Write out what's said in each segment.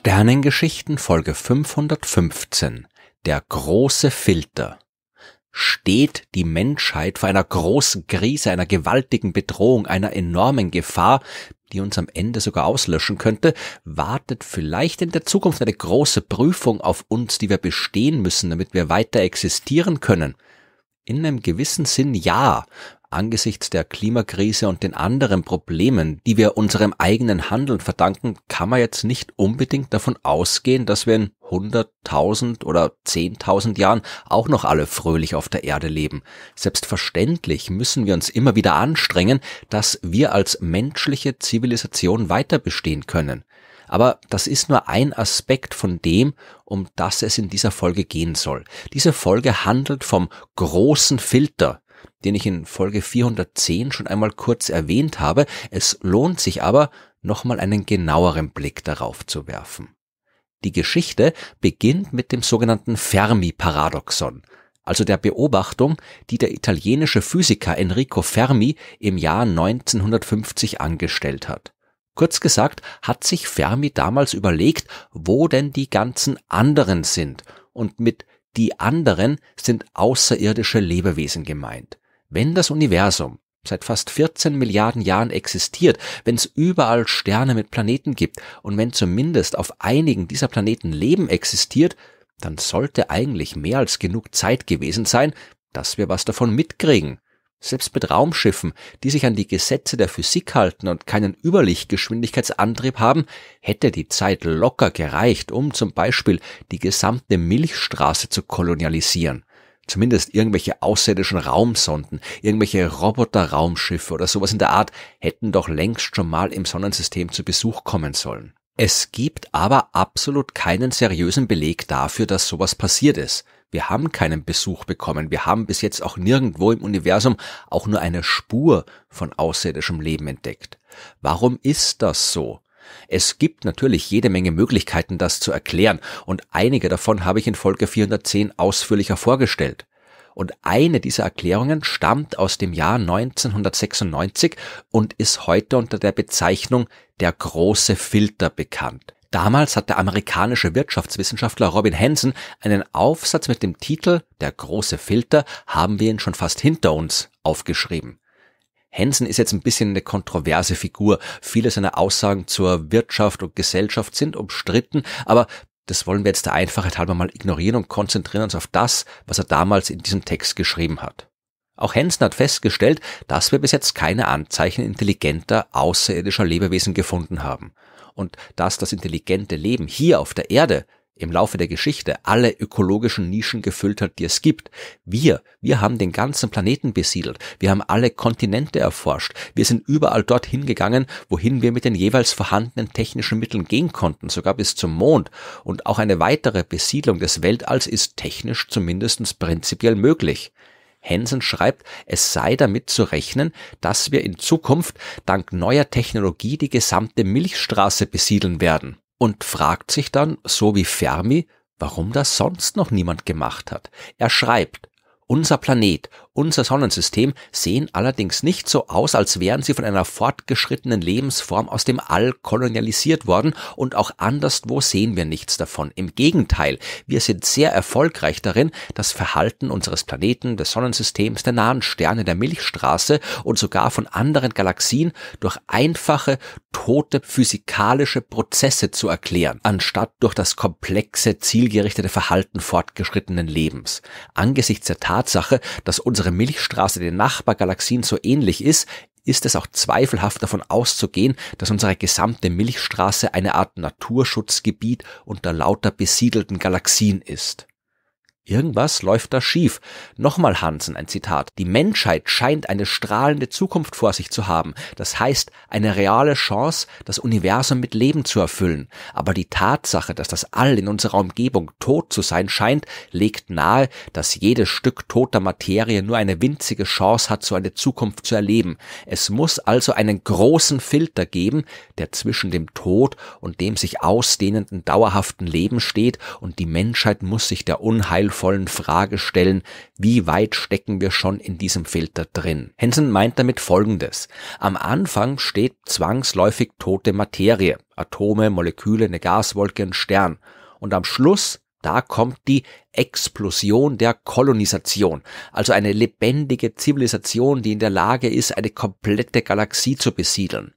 Sternengeschichten Folge 515 Der große Filter Steht die Menschheit vor einer großen Krise, einer gewaltigen Bedrohung, einer enormen Gefahr, die uns am Ende sogar auslöschen könnte, wartet vielleicht in der Zukunft eine große Prüfung auf uns, die wir bestehen müssen, damit wir weiter existieren können. In einem gewissen Sinn ja, Angesichts der Klimakrise und den anderen Problemen, die wir unserem eigenen Handeln verdanken, kann man jetzt nicht unbedingt davon ausgehen, dass wir in 100.000 oder 10.000 Jahren auch noch alle fröhlich auf der Erde leben. Selbstverständlich müssen wir uns immer wieder anstrengen, dass wir als menschliche Zivilisation weiter bestehen können. Aber das ist nur ein Aspekt von dem, um das es in dieser Folge gehen soll. Diese Folge handelt vom großen Filter, den ich in Folge 410 schon einmal kurz erwähnt habe. Es lohnt sich aber, nochmal einen genaueren Blick darauf zu werfen. Die Geschichte beginnt mit dem sogenannten Fermi-Paradoxon, also der Beobachtung, die der italienische Physiker Enrico Fermi im Jahr 1950 angestellt hat. Kurz gesagt, hat sich Fermi damals überlegt, wo denn die ganzen anderen sind und mit die anderen sind außerirdische Lebewesen gemeint. Wenn das Universum seit fast 14 Milliarden Jahren existiert, wenn es überall Sterne mit Planeten gibt und wenn zumindest auf einigen dieser Planeten Leben existiert, dann sollte eigentlich mehr als genug Zeit gewesen sein, dass wir was davon mitkriegen. Selbst mit Raumschiffen, die sich an die Gesetze der Physik halten und keinen Überlichtgeschwindigkeitsantrieb haben, hätte die Zeit locker gereicht, um zum Beispiel die gesamte Milchstraße zu kolonialisieren. Zumindest irgendwelche außerirdischen Raumsonden, irgendwelche Roboterraumschiffe oder sowas in der Art hätten doch längst schon mal im Sonnensystem zu Besuch kommen sollen. Es gibt aber absolut keinen seriösen Beleg dafür, dass sowas passiert ist. Wir haben keinen Besuch bekommen. Wir haben bis jetzt auch nirgendwo im Universum auch nur eine Spur von außerirdischem Leben entdeckt. Warum ist das so? Es gibt natürlich jede Menge Möglichkeiten, das zu erklären, und einige davon habe ich in Folge 410 ausführlicher vorgestellt. Und eine dieser Erklärungen stammt aus dem Jahr 1996 und ist heute unter der Bezeichnung der große Filter bekannt. Damals hat der amerikanische Wirtschaftswissenschaftler Robin Hanson einen Aufsatz mit dem Titel Der große Filter haben wir ihn schon fast hinter uns aufgeschrieben. Hansen ist jetzt ein bisschen eine kontroverse Figur. Viele seiner Aussagen zur Wirtschaft und Gesellschaft sind umstritten, aber das wollen wir jetzt der Einfachheit halber mal ignorieren und konzentrieren uns auf das, was er damals in diesem Text geschrieben hat. Auch Hansen hat festgestellt, dass wir bis jetzt keine Anzeichen intelligenter außerirdischer Lebewesen gefunden haben und dass das intelligente Leben hier auf der Erde im Laufe der Geschichte alle ökologischen Nischen gefüllt hat, die es gibt. Wir, wir haben den ganzen Planeten besiedelt. Wir haben alle Kontinente erforscht. Wir sind überall dorthin gegangen, wohin wir mit den jeweils vorhandenen technischen Mitteln gehen konnten, sogar bis zum Mond. Und auch eine weitere Besiedlung des Weltalls ist technisch zumindest prinzipiell möglich. Hansen schreibt, es sei damit zu rechnen, dass wir in Zukunft dank neuer Technologie die gesamte Milchstraße besiedeln werden und fragt sich dann, so wie Fermi, warum das sonst noch niemand gemacht hat. Er schreibt, unser Planet unser Sonnensystem sehen allerdings nicht so aus, als wären sie von einer fortgeschrittenen Lebensform aus dem All kolonialisiert worden und auch anderswo sehen wir nichts davon. Im Gegenteil, wir sind sehr erfolgreich darin, das Verhalten unseres Planeten, des Sonnensystems, der nahen Sterne, der Milchstraße und sogar von anderen Galaxien durch einfache, tote physikalische Prozesse zu erklären, anstatt durch das komplexe, zielgerichtete Verhalten fortgeschrittenen Lebens. Angesichts der Tatsache, dass unsere unsere Milchstraße den Nachbargalaxien so ähnlich ist, ist es auch zweifelhaft davon auszugehen, dass unsere gesamte Milchstraße eine Art Naturschutzgebiet unter lauter besiedelten Galaxien ist. Irgendwas läuft da schief. Nochmal Hansen, ein Zitat. Die Menschheit scheint eine strahlende Zukunft vor sich zu haben. Das heißt, eine reale Chance, das Universum mit Leben zu erfüllen. Aber die Tatsache, dass das All in unserer Umgebung tot zu sein scheint, legt nahe, dass jedes Stück toter Materie nur eine winzige Chance hat, so eine Zukunft zu erleben. Es muss also einen großen Filter geben, der zwischen dem Tod und dem sich ausdehnenden dauerhaften Leben steht und die Menschheit muss sich der Unheil sinnvollen Frage stellen, wie weit stecken wir schon in diesem Filter drin? Henson meint damit Folgendes. Am Anfang steht zwangsläufig tote Materie, Atome, Moleküle, eine Gaswolke, ein Stern. Und am Schluss da kommt die Explosion der Kolonisation, also eine lebendige Zivilisation, die in der Lage ist, eine komplette Galaxie zu besiedeln.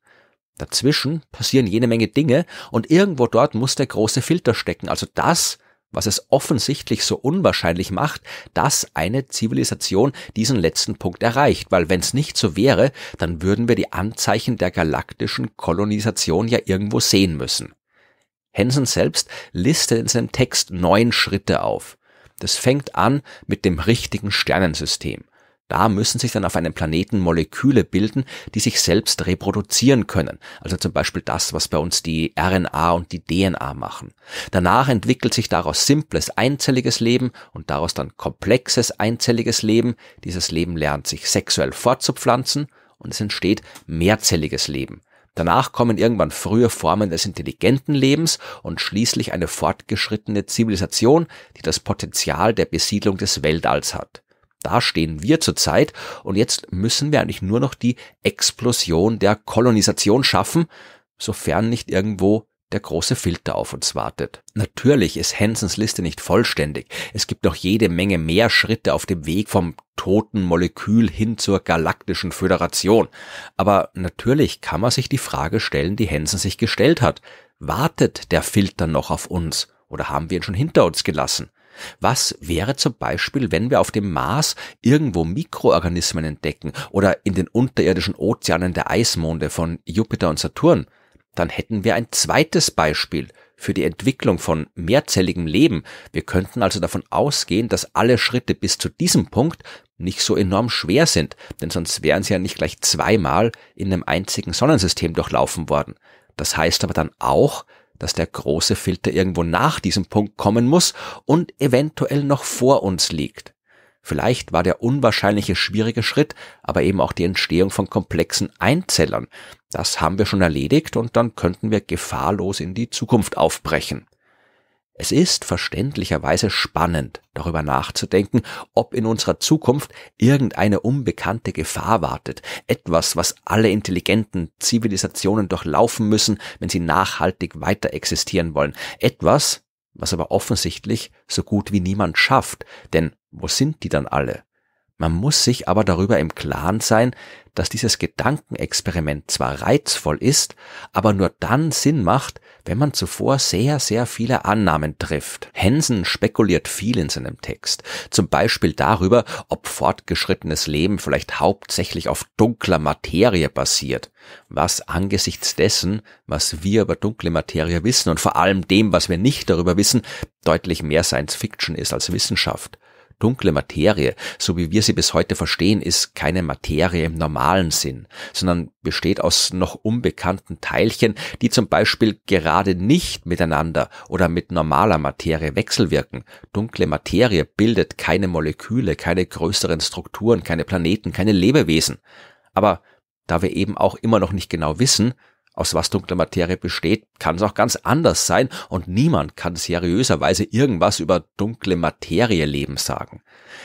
Dazwischen passieren jene Menge Dinge und irgendwo dort muss der große Filter stecken, also das, was es offensichtlich so unwahrscheinlich macht, dass eine Zivilisation diesen letzten Punkt erreicht, weil wenn es nicht so wäre, dann würden wir die Anzeichen der galaktischen Kolonisation ja irgendwo sehen müssen. Hansen selbst listet in seinem Text neun Schritte auf. Das fängt an mit dem richtigen Sternensystem. Da müssen sich dann auf einem Planeten Moleküle bilden, die sich selbst reproduzieren können. Also zum Beispiel das, was bei uns die RNA und die DNA machen. Danach entwickelt sich daraus simples einzelliges Leben und daraus dann komplexes einzelliges Leben. Dieses Leben lernt sich sexuell fortzupflanzen und es entsteht mehrzelliges Leben. Danach kommen irgendwann frühe Formen des intelligenten Lebens und schließlich eine fortgeschrittene Zivilisation, die das Potenzial der Besiedlung des Weltalls hat. Da stehen wir zurzeit und jetzt müssen wir eigentlich nur noch die Explosion der Kolonisation schaffen, sofern nicht irgendwo der große Filter auf uns wartet. Natürlich ist Hansens Liste nicht vollständig. Es gibt noch jede Menge mehr Schritte auf dem Weg vom toten Molekül hin zur galaktischen Föderation. Aber natürlich kann man sich die Frage stellen, die Hansen sich gestellt hat. Wartet der Filter noch auf uns oder haben wir ihn schon hinter uns gelassen? Was wäre zum Beispiel, wenn wir auf dem Mars irgendwo Mikroorganismen entdecken oder in den unterirdischen Ozeanen der Eismonde von Jupiter und Saturn? Dann hätten wir ein zweites Beispiel für die Entwicklung von mehrzelligem Leben. Wir könnten also davon ausgehen, dass alle Schritte bis zu diesem Punkt nicht so enorm schwer sind, denn sonst wären sie ja nicht gleich zweimal in einem einzigen Sonnensystem durchlaufen worden. Das heißt aber dann auch, dass der große Filter irgendwo nach diesem Punkt kommen muss und eventuell noch vor uns liegt. Vielleicht war der unwahrscheinliche schwierige Schritt aber eben auch die Entstehung von komplexen Einzellern. Das haben wir schon erledigt und dann könnten wir gefahrlos in die Zukunft aufbrechen. Es ist verständlicherweise spannend, darüber nachzudenken, ob in unserer Zukunft irgendeine unbekannte Gefahr wartet, etwas, was alle intelligenten Zivilisationen durchlaufen müssen, wenn sie nachhaltig weiter existieren wollen, etwas, was aber offensichtlich so gut wie niemand schafft, denn wo sind die dann alle? Man muss sich aber darüber im Klaren sein, dass dieses Gedankenexperiment zwar reizvoll ist, aber nur dann Sinn macht, wenn man zuvor sehr, sehr viele Annahmen trifft. Hansen spekuliert viel in seinem Text, zum Beispiel darüber, ob fortgeschrittenes Leben vielleicht hauptsächlich auf dunkler Materie basiert, was angesichts dessen, was wir über dunkle Materie wissen und vor allem dem, was wir nicht darüber wissen, deutlich mehr Science Fiction ist als Wissenschaft. Dunkle Materie, so wie wir sie bis heute verstehen, ist keine Materie im normalen Sinn, sondern besteht aus noch unbekannten Teilchen, die zum Beispiel gerade nicht miteinander oder mit normaler Materie wechselwirken. Dunkle Materie bildet keine Moleküle, keine größeren Strukturen, keine Planeten, keine Lebewesen. Aber da wir eben auch immer noch nicht genau wissen, aus was dunkle Materie besteht, kann es auch ganz anders sein und niemand kann seriöserweise irgendwas über dunkle Materieleben sagen.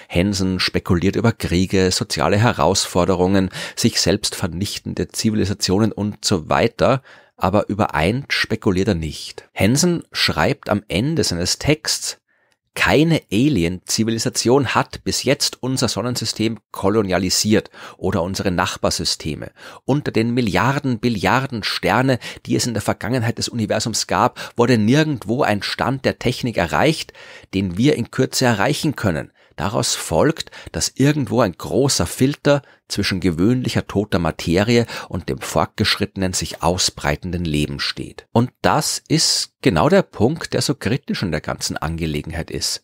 Hensen spekuliert über Kriege, soziale Herausforderungen, sich selbst vernichtende Zivilisationen und so weiter, aber übereint spekuliert er nicht. Hensen schreibt am Ende seines Texts, keine Alien-Zivilisation hat bis jetzt unser Sonnensystem kolonialisiert oder unsere Nachbarsysteme. Unter den Milliarden, Billiarden Sterne, die es in der Vergangenheit des Universums gab, wurde nirgendwo ein Stand der Technik erreicht, den wir in Kürze erreichen können. Daraus folgt, dass irgendwo ein großer Filter zwischen gewöhnlicher toter Materie und dem fortgeschrittenen, sich ausbreitenden Leben steht. Und das ist genau der Punkt, der so kritisch in der ganzen Angelegenheit ist.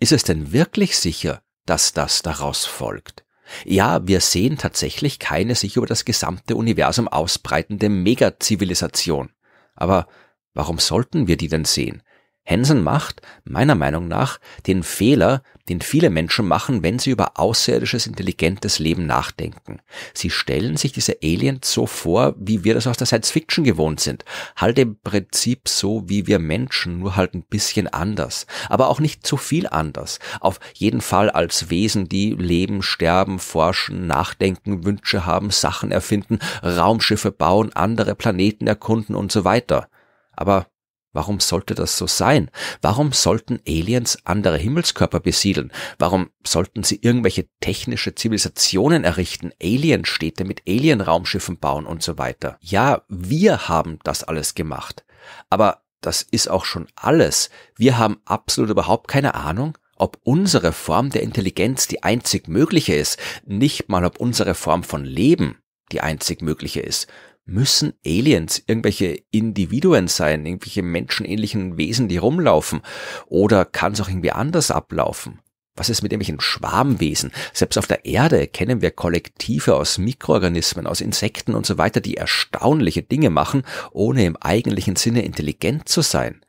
Ist es denn wirklich sicher, dass das daraus folgt? Ja, wir sehen tatsächlich keine sich über das gesamte Universum ausbreitende Megazivilisation. Aber warum sollten wir die denn sehen? Hansen macht, meiner Meinung nach, den Fehler, den viele Menschen machen, wenn sie über außerirdisches intelligentes Leben nachdenken. Sie stellen sich diese Aliens so vor, wie wir das aus der Science Fiction gewohnt sind. Halt im Prinzip so wie wir Menschen, nur halt ein bisschen anders. Aber auch nicht zu viel anders. Auf jeden Fall als Wesen, die leben, sterben, forschen, nachdenken, Wünsche haben, Sachen erfinden, Raumschiffe bauen, andere Planeten erkunden und so weiter. Aber Warum sollte das so sein? Warum sollten Aliens andere Himmelskörper besiedeln? Warum sollten sie irgendwelche technische Zivilisationen errichten, Alienstädte mit Alienraumschiffen bauen und so weiter? Ja, wir haben das alles gemacht. Aber das ist auch schon alles. Wir haben absolut überhaupt keine Ahnung, ob unsere Form der Intelligenz die einzig mögliche ist, nicht mal ob unsere Form von Leben die einzig mögliche ist. Müssen Aliens irgendwelche Individuen sein, irgendwelche menschenähnlichen Wesen, die rumlaufen? Oder kann es auch irgendwie anders ablaufen? Was ist mit irgendwelchen Schwarmwesen? Selbst auf der Erde kennen wir Kollektive aus Mikroorganismen, aus Insekten und so weiter, die erstaunliche Dinge machen, ohne im eigentlichen Sinne intelligent zu sein.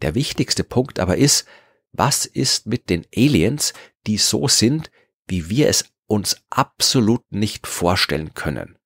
Der wichtigste Punkt aber ist, was ist mit den Aliens, die so sind, wie wir es uns absolut nicht vorstellen können?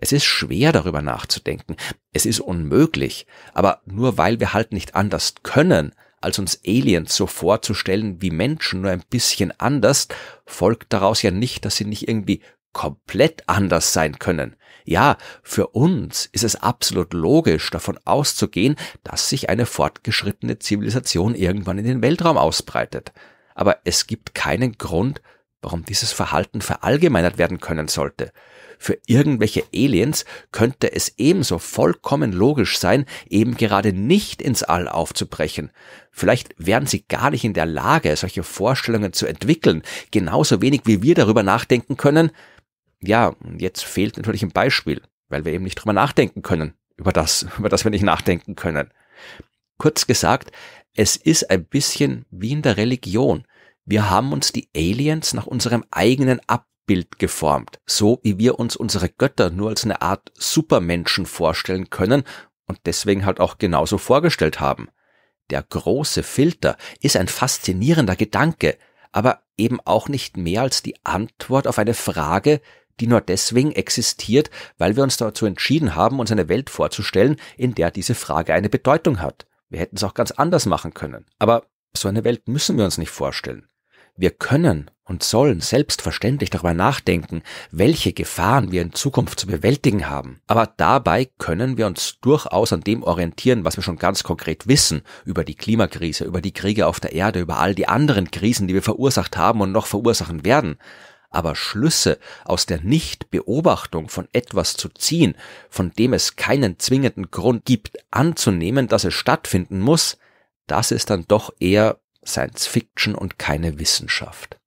Es ist schwer darüber nachzudenken, es ist unmöglich, aber nur weil wir halt nicht anders können, als uns Aliens so vorzustellen wie Menschen, nur ein bisschen anders, folgt daraus ja nicht, dass sie nicht irgendwie komplett anders sein können. Ja, für uns ist es absolut logisch, davon auszugehen, dass sich eine fortgeschrittene Zivilisation irgendwann in den Weltraum ausbreitet. Aber es gibt keinen Grund, warum dieses Verhalten verallgemeinert werden können sollte. Für irgendwelche Aliens könnte es ebenso vollkommen logisch sein, eben gerade nicht ins All aufzubrechen. Vielleicht wären sie gar nicht in der Lage, solche Vorstellungen zu entwickeln, genauso wenig wie wir darüber nachdenken können. Ja, jetzt fehlt natürlich ein Beispiel, weil wir eben nicht darüber nachdenken können, über das, über das wir nicht nachdenken können. Kurz gesagt, es ist ein bisschen wie in der Religion. Wir haben uns die Aliens nach unserem eigenen Abbild geformt, so wie wir uns unsere Götter nur als eine Art Supermenschen vorstellen können und deswegen halt auch genauso vorgestellt haben. Der große Filter ist ein faszinierender Gedanke, aber eben auch nicht mehr als die Antwort auf eine Frage, die nur deswegen existiert, weil wir uns dazu entschieden haben, uns eine Welt vorzustellen, in der diese Frage eine Bedeutung hat. Wir hätten es auch ganz anders machen können. Aber so eine Welt müssen wir uns nicht vorstellen. Wir können und sollen selbstverständlich darüber nachdenken, welche Gefahren wir in Zukunft zu bewältigen haben. Aber dabei können wir uns durchaus an dem orientieren, was wir schon ganz konkret wissen über die Klimakrise, über die Kriege auf der Erde, über all die anderen Krisen, die wir verursacht haben und noch verursachen werden. Aber Schlüsse aus der Nichtbeobachtung von etwas zu ziehen, von dem es keinen zwingenden Grund gibt, anzunehmen, dass es stattfinden muss, das ist dann doch eher Science Fiction und keine Wissenschaft.